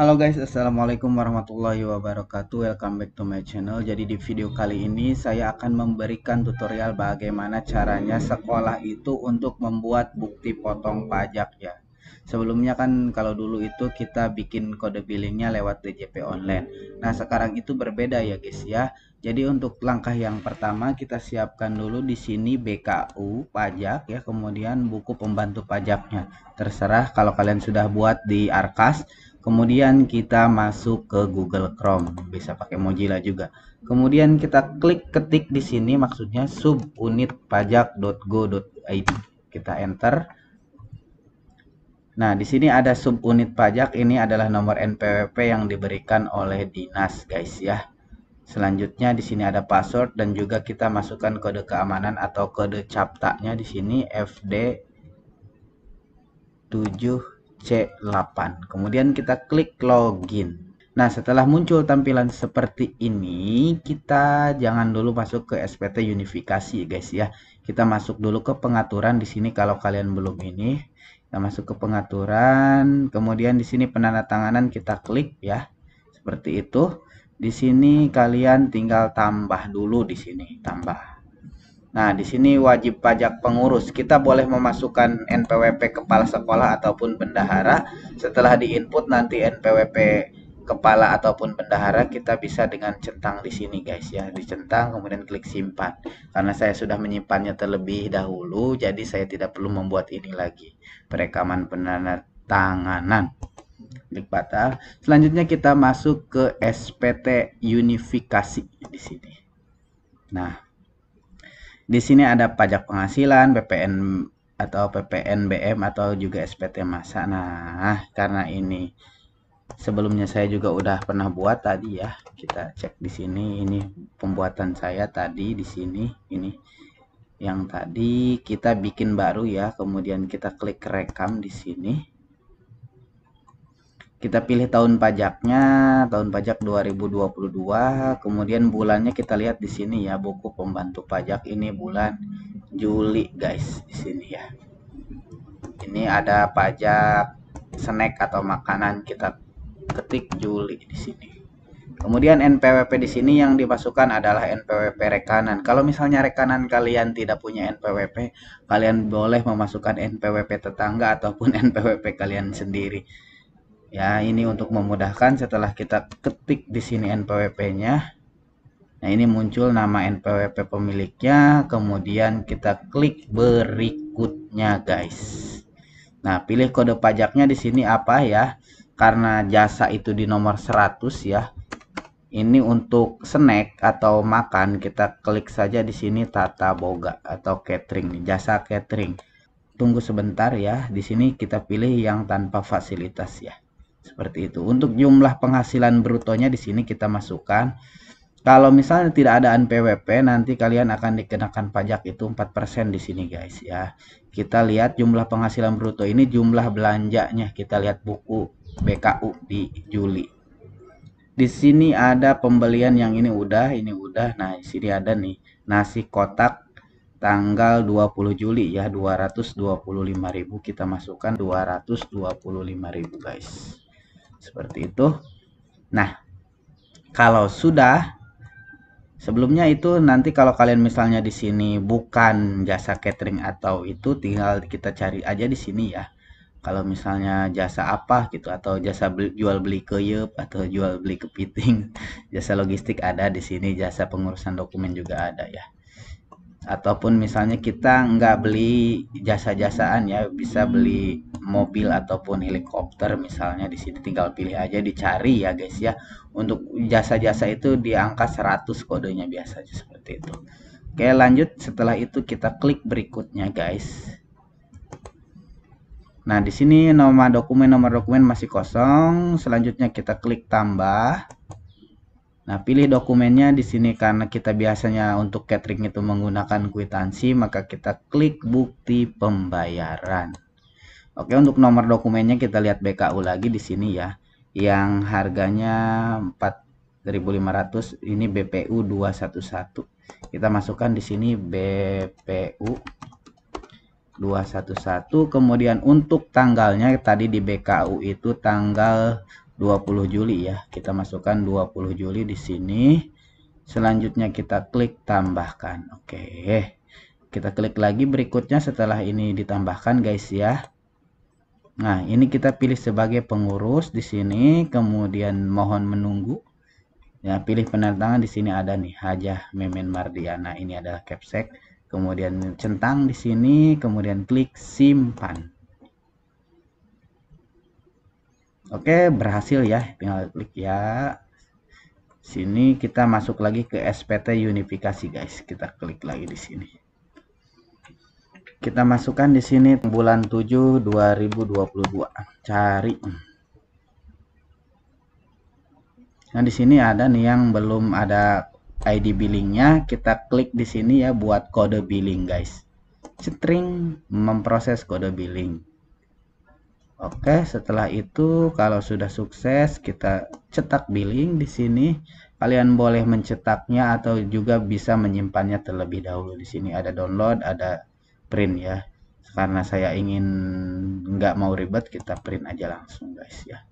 Halo guys, Assalamualaikum warahmatullahi wabarakatuh Welcome back to my channel Jadi di video kali ini saya akan memberikan tutorial bagaimana caranya sekolah itu untuk membuat bukti potong pajak ya Sebelumnya kan kalau dulu itu kita bikin kode billingnya lewat DJP online Nah sekarang itu berbeda ya guys ya Jadi untuk langkah yang pertama kita siapkan dulu di sini BKU pajak ya Kemudian buku pembantu pajaknya Terserah kalau kalian sudah buat di Arkas Kemudian kita masuk ke Google Chrome, bisa pakai Mozilla juga. Kemudian kita klik ketik di sini maksudnya subunit pajak.go.id Kita enter. Nah, di sini ada subunit pajak, ini adalah nomor NPWP yang diberikan oleh dinas, guys ya. Selanjutnya di sini ada password dan juga kita masukkan kode keamanan atau kode captanya di sini FD 7 C8. Kemudian kita klik login. Nah, setelah muncul tampilan seperti ini, kita jangan dulu masuk ke SPT unifikasi, guys ya. Kita masuk dulu ke pengaturan di sini kalau kalian belum ini. Kita masuk ke pengaturan, kemudian di sini penandatanganan kita klik ya. Seperti itu. Di sini kalian tinggal tambah dulu di sini, tambah. Nah, di sini wajib pajak pengurus. Kita boleh memasukkan NPWP kepala sekolah ataupun bendahara. Setelah diinput nanti NPWP kepala ataupun bendahara kita bisa dengan centang di sini guys ya, dicentang kemudian klik simpan. Karena saya sudah menyimpannya terlebih dahulu, jadi saya tidak perlu membuat ini lagi. Perekaman tanganan Klik batal. Selanjutnya kita masuk ke SPT unifikasi di sini. Nah, di sini ada pajak penghasilan, PPN atau PPNBM atau juga SPT masa. Nah, karena ini sebelumnya saya juga udah pernah buat tadi ya. Kita cek di sini ini pembuatan saya tadi di sini ini yang tadi kita bikin baru ya. Kemudian kita klik rekam di sini kita pilih tahun pajaknya, tahun pajak 2022, kemudian bulannya kita lihat di sini ya, buku pembantu pajak ini bulan Juli guys, di sini ya. Ini ada pajak snack atau makanan kita ketik Juli di sini. Kemudian NPWP di sini yang dimasukkan adalah NPWP rekanan. Kalau misalnya rekanan kalian tidak punya NPWP, kalian boleh memasukkan NPWP tetangga ataupun NPWP kalian sendiri ya ini untuk memudahkan setelah kita ketik di sini NPWP-nya nah ini muncul nama NPWP pemiliknya kemudian kita klik berikutnya guys nah pilih kode pajaknya di sini apa ya karena jasa itu di nomor 100 ya ini untuk snack atau makan kita klik saja di sini tata boga atau catering jasa catering tunggu sebentar ya di sini kita pilih yang tanpa fasilitas ya seperti itu. Untuk jumlah penghasilan brutonya di sini kita masukkan. Kalau misalnya tidak ada NPWP, nanti kalian akan dikenakan pajak itu 4% di sini guys ya. Kita lihat jumlah penghasilan bruto ini jumlah belanjanya. Kita lihat buku BKU di Juli. Di sini ada pembelian yang ini udah, ini udah. Nah, di sini ada nih nasi kotak tanggal 20 Juli ya 225.000 kita masukkan 225.000 guys seperti itu nah kalau sudah sebelumnya itu nanti kalau kalian misalnya di sini bukan jasa catering atau itu tinggal kita cari aja di sini ya kalau misalnya jasa apa gitu atau jasa beli, jual beli keyep atau jual beli kepiting jasa logistik ada di sini jasa pengurusan dokumen juga ada ya ataupun misalnya kita nggak beli jasa-jasaan ya bisa beli mobil ataupun helikopter misalnya di sini tinggal pilih aja dicari ya guys ya untuk jasa-jasa itu di angka 100 kodenya biasa aja seperti itu oke lanjut setelah itu kita klik berikutnya guys nah di sini nomor dokumen nomor dokumen masih kosong selanjutnya kita klik tambah Nah, pilih dokumennya di sini karena kita biasanya untuk catering itu menggunakan kwitansi, maka kita klik bukti pembayaran. Oke, untuk nomor dokumennya kita lihat BKU lagi di sini ya. Yang harganya 4.500, ini BPU 211. Kita masukkan di sini BPU 211 kemudian untuk tanggalnya tadi di BKU itu tanggal 20 Juli ya. Kita masukkan 20 Juli di sini. Selanjutnya kita klik tambahkan. Oke. Kita klik lagi berikutnya setelah ini ditambahkan guys ya. Nah, ini kita pilih sebagai pengurus di sini, kemudian mohon menunggu. Ya, pilih penandatangan di sini ada nih Hajah Memen Mardiana. Ini adalah capsec Kemudian centang di sini, kemudian klik simpan. Oke, berhasil ya. Tinggal klik ya. Sini kita masuk lagi ke SPT unifikasi, guys. Kita klik lagi di sini. Kita masukkan di sini bulan 7 2022. Cari. Nah, di sini ada nih yang belum ada ID billingnya, kita klik di sini ya buat kode billing, guys. string memproses kode billing. Oke, setelah itu kalau sudah sukses kita cetak billing di sini. Kalian boleh mencetaknya atau juga bisa menyimpannya terlebih dahulu di sini. Ada download, ada print ya. Karena saya ingin nggak mau ribet, kita print aja langsung guys ya.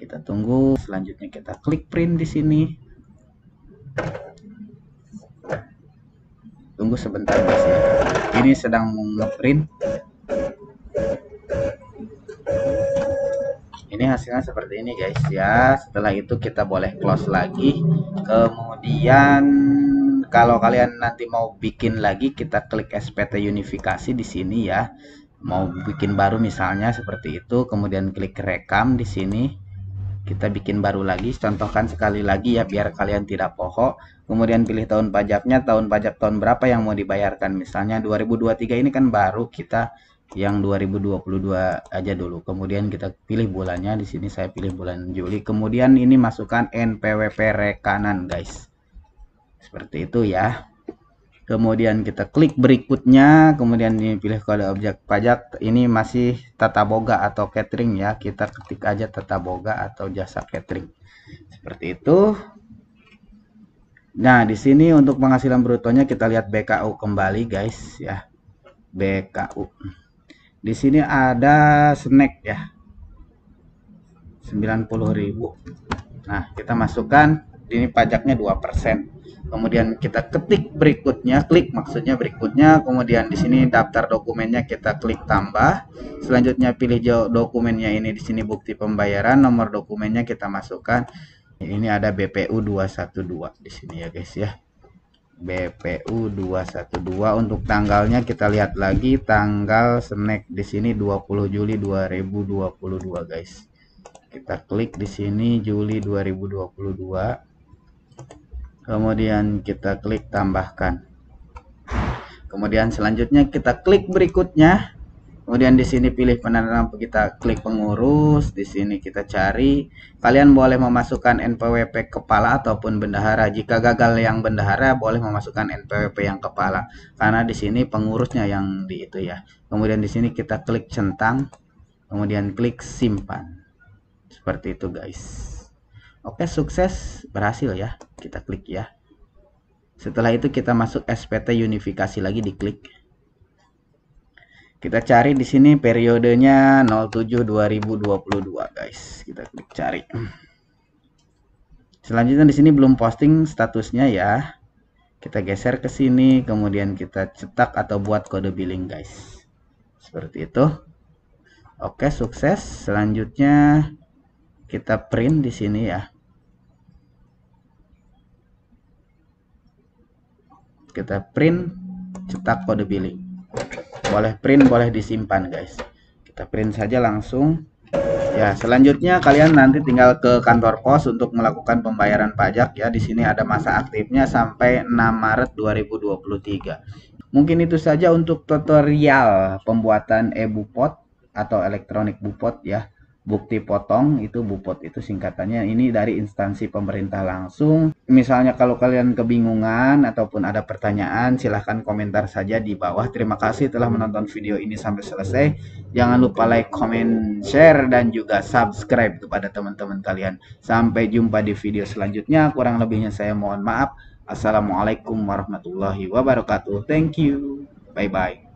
Kita tunggu. Selanjutnya kita klik print di sini. Tunggu sebentar guys ya. Ini sedang print. ini hasilnya seperti ini guys ya setelah itu kita boleh close lagi kemudian kalau kalian nanti mau bikin lagi kita klik SPT unifikasi di sini ya mau bikin baru misalnya seperti itu kemudian klik rekam di sini kita bikin baru lagi contohkan sekali lagi ya biar kalian tidak pohok kemudian pilih tahun pajaknya tahun pajak tahun berapa yang mau dibayarkan misalnya 2023 ini kan baru kita yang 2022 aja dulu. Kemudian kita pilih bulannya. Di sini saya pilih bulan Juli. Kemudian ini masukkan NPWP rekanan, guys. Seperti itu ya. Kemudian kita klik berikutnya, kemudian ini pilih kode objek pajak. Ini masih tata boga atau catering ya. Kita ketik aja tata boga atau jasa catering. Seperti itu. Nah, di sini untuk penghasilan brutonya kita lihat BKU kembali, guys ya. BKU. Di sini ada snack ya. 90.000. Nah, kita masukkan ini pajaknya 2%. Kemudian kita ketik berikutnya, klik maksudnya berikutnya, kemudian di sini daftar dokumennya kita klik tambah. Selanjutnya pilih dokumennya ini di sini bukti pembayaran, nomor dokumennya kita masukkan. Ini ada BPU 212 di sini ya guys ya. BPU 212 untuk tanggalnya kita lihat lagi tanggal snack di sini 20 Juli 2022 guys. Kita klik di sini Juli 2022. Kemudian kita klik tambahkan. Kemudian selanjutnya kita klik berikutnya Kemudian di sini pilih penanaman, kita klik pengurus, di sini kita cari. Kalian boleh memasukkan NPWP kepala ataupun bendahara. Jika gagal yang bendahara boleh memasukkan NPWP yang kepala karena di sini pengurusnya yang di itu ya. Kemudian di sini kita klik centang, kemudian klik simpan. Seperti itu guys. Oke, sukses, berhasil ya. Kita klik ya. Setelah itu kita masuk SPT unifikasi lagi diklik. Kita cari di sini periodenya 07 2022, guys. Kita klik cari. Selanjutnya di sini belum posting statusnya ya. Kita geser ke sini, kemudian kita cetak atau buat kode billing, guys. Seperti itu. Oke, sukses. Selanjutnya kita print di sini ya. Kita print cetak kode billing boleh print boleh disimpan guys kita print saja langsung ya selanjutnya kalian nanti tinggal ke kantor pos untuk melakukan pembayaran pajak ya di sini ada masa aktifnya sampai 6 Maret 2023 mungkin itu saja untuk tutorial pembuatan e-bupot atau elektronik bupot ya bukti potong itu bupot itu singkatannya ini dari instansi pemerintah langsung misalnya kalau kalian kebingungan ataupun ada pertanyaan silahkan komentar saja di bawah terima kasih telah menonton video ini sampai selesai jangan lupa like comment share dan juga subscribe kepada teman-teman kalian sampai jumpa di video selanjutnya kurang lebihnya saya mohon maaf assalamualaikum warahmatullahi wabarakatuh thank you bye bye